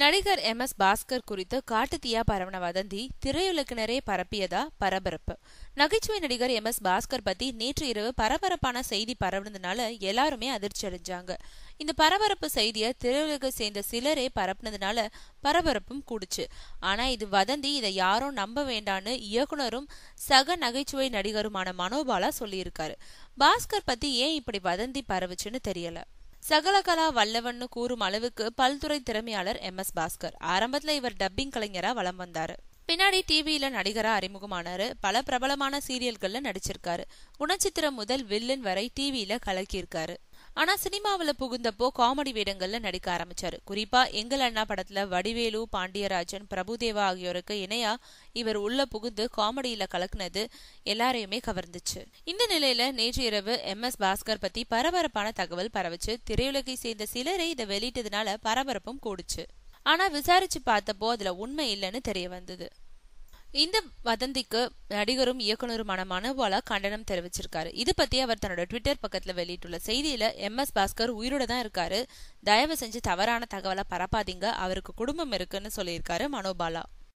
நடிகர் M S Bhaskar குறித்து காட்டுத்தீயா பரவன வதந்தி திரையுலகினரே பரப்பியதா பரபரப்பு நகைச்சுவை நடிகர் எம் எஸ் பாஸ்கர் பத்தி நேற்று இரவு பரபரப்பான செய்தி பரவுனதுனால எல்லாருமே அதிர்ச்சி அடைஞ்சாங்க இந்த பரபரப்பு செய்தியை திரையுலக சேர்ந்த சிலரே பரப்புனதுனால பரபரப்பும் கூடுச்சு ஆனா இது வதந்தி இதை யாரும் நம்ப வேண்டான்னு இயக்குனரும் சக நகைச்சுவை நடிகருமான மனோபாலா சொல்லியிருக்காரு பாஸ்கர் பத்தி ஏன் இப்படி வதந்தி பரவுச்சுன்னு தெரியல சகல கலா வல்லவன்னு கூறும் அளவுக்கு பல்துறை திறமையாளர் எம் எஸ் பாஸ்கர் ஆரம்பத்துல இவர் டப்பிங் கலைஞரா வலம் வந்தாரு பின்னாடி டிவியில நடிகரா அறிமுகமானாரு பல பிரபலமான சீரியல்கள்ல நடிச்சிருக்காரு குணச்சித்திரம் முதல் வில்லன் வரை டிவியில கலக்கியிருக்காரு ஆனா சினிமாவில புகுந்தப்போ காமெடி வேடங்கள்ல நடிக்க ஆரம்பிச்சாரு குறிப்பா எங்கள் அண்ணா படத்துல வடிவேலு பாண்டியராஜன் பிரபுதேவா ஆகியோருக்கு இணையா இவர் உள்ள புகுந்து காமெடியில கலக்குனது எல்லாரையுமே கவர்ந்துச்சு இந்த நிலையில நேற்று இரவு எம் எஸ் பாஸ்கர் பத்தி பரபரப்பான தகவல் பரவிச்சு திரையுலகை சேர்ந்த சிலரை இதை வெளியிட்டதுனால பரபரப்பும் கூடுச்சு ஆனா விசாரிச்சு பார்த்தப்போ அதுல உண்மை இல்லைன்னு தெரிய வந்தது இந்த வதந்திக்கு நடிகரும் இயக்குனருமான மனோபாலா கண்டனம் தெரிவிச்சிருக்காரு இது பத்தி அவர் தன்னோட ட்விட்டர் பக்கத்துல வெளியிட்டுள்ள செய்தியில எம் எஸ் பாஸ்கர் உயிரோட தான் இருக்காரு தயவு செஞ்சு தவறான தகவலை பரப்பாதீங்க அவருக்கு குடும்பம் இருக்குன்னு சொல்லியிருக்காரு மனோபாலா